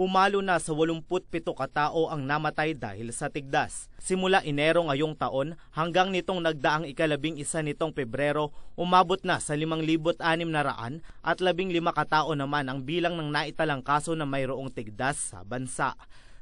pumalo na sa 87 katao ang namatay dahil sa tigdas. Simula Enero ngayong taon hanggang nitong nagdaang ikalabing isa nitong Pebrero, umabot na sa 5,600 at 15 katao naman ang bilang ng naitalang kaso na mayroong tigdas sa bansa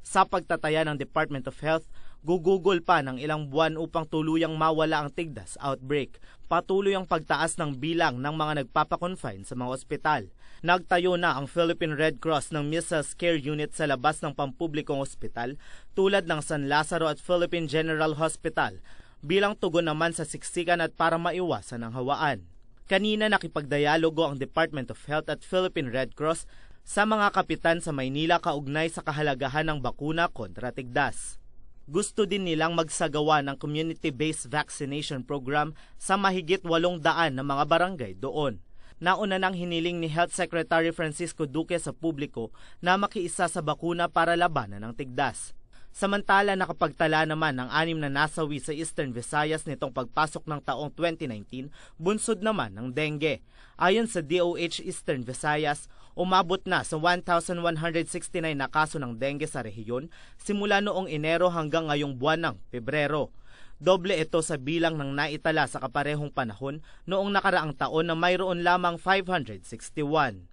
sa pagtataya ng Department of Health, gugugol pa ng ilang buwan upang tuluyang mawala ang tigdas outbreak. Patuloy ang pagtaas ng bilang ng mga nagpapakonfine sa mga ospital. Nagtayo na ang Philippine Red Cross ng Measles Care Unit sa labas ng pampublikong ospital tulad ng San Lazaro at Philippine General Hospital bilang tugon naman sa siksikan at para maiwasan ang hawaan. Kanina nakipagdayalogo ang Department of Health at Philippine Red Cross sa mga kapitan sa Maynila kaugnay sa kahalagahan ng bakuna kontra tigdas. Gusto din nilang magsagawa ng community-based vaccination program sa mahigit 800 na mga barangay doon. Nauna nang hiniling ni Health Secretary Francisco Duque sa publiko na makiisa sa bakuna para labanan ng tigdas. Samantala nakapagtala naman ng anim na nasawi sa Eastern Visayas nitong pagpasok ng taong 2019, bunsod naman ng dengue. Ayon sa DOH Eastern Visayas, umabot na sa 1,169 na kaso ng dengue sa rehiyon simula noong Enero hanggang ngayong buwan ng Pebrero. Doble ito sa bilang ng naitala sa kaparehong panahon noong nakaraang taon na mayroon lamang 561.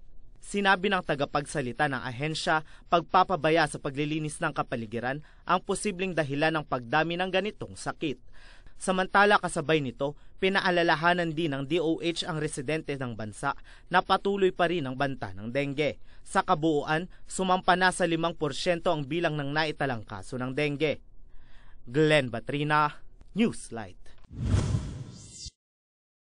Sinabi ng tagapagsalita ng ahensya, pagpapabaya sa paglilinis ng kapaligiran ang posibleng dahilan ng pagdami ng ganitong sakit. Samantala kasabay nito, pinaalalahanan din ng DOH ang residente ng bansa na patuloy pa rin ang banta ng dengue. Sa kabuuan, sumampa na sa 5% ang bilang ng naitalang kaso ng dengue. Glenn Batrina, Newslight.